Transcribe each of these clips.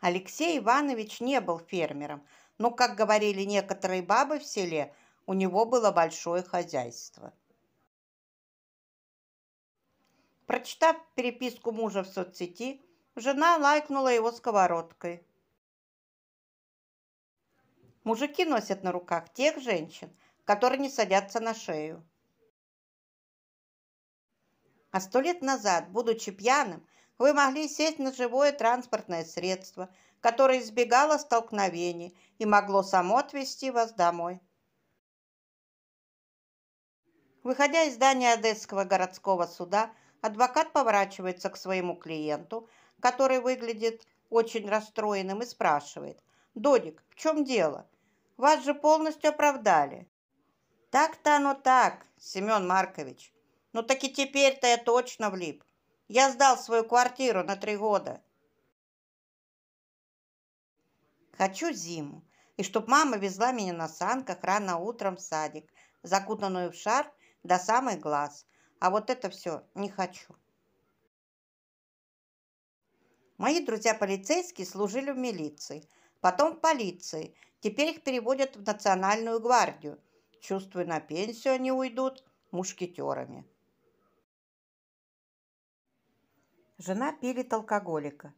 Алексей Иванович не был фермером, но, как говорили некоторые бабы в селе, у него было большое хозяйство. Прочитав переписку мужа в соцсети, жена лайкнула его сковородкой. Мужики носят на руках тех женщин, которые не садятся на шею. А сто лет назад, будучи пьяным, вы могли сесть на живое транспортное средство, которое избегало столкновений и могло само отвезти вас домой. Выходя из здания Одесского городского суда, адвокат поворачивается к своему клиенту, который выглядит очень расстроенным и спрашивает. «Додик, в чем дело? Вас же полностью оправдали». «Так-то оно так, Семен Маркович. Ну так и теперь-то я точно влип. Я сдал свою квартиру на три года. Хочу зиму, и чтоб мама везла меня на санках рано утром в садик, закутанную в шар до самых глаз. А вот это все не хочу. Мои друзья-полицейские служили в милиции, потом в полиции. Теперь их переводят в Национальную гвардию. Чувствую, на пенсию они уйдут мушкетерами. Жена пилит алкоголика.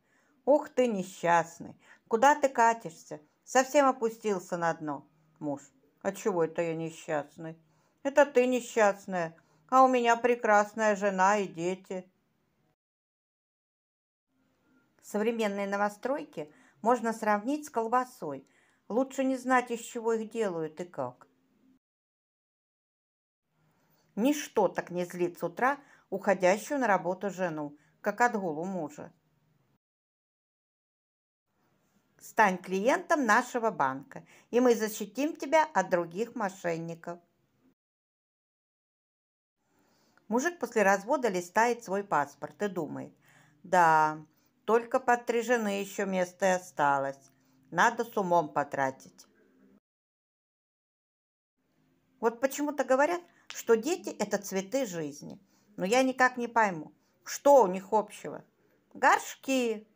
«Ух ты, несчастный! Куда ты катишься? Совсем опустился на дно!» Муж. «А чего это я несчастный?» «Это ты несчастная, а у меня прекрасная жена и дети!» Современные новостройки можно сравнить с колбасой. Лучше не знать, из чего их делают и как. Ничто так не злит с утра уходящую на работу жену, как отгул мужа. Стань клиентом нашего банка, и мы защитим тебя от других мошенников. Мужик после развода листает свой паспорт и думает, да, только под три жены еще место и осталось. Надо с умом потратить. Вот почему-то говорят, что дети – это цветы жизни. Но я никак не пойму, что у них общего? Горшки,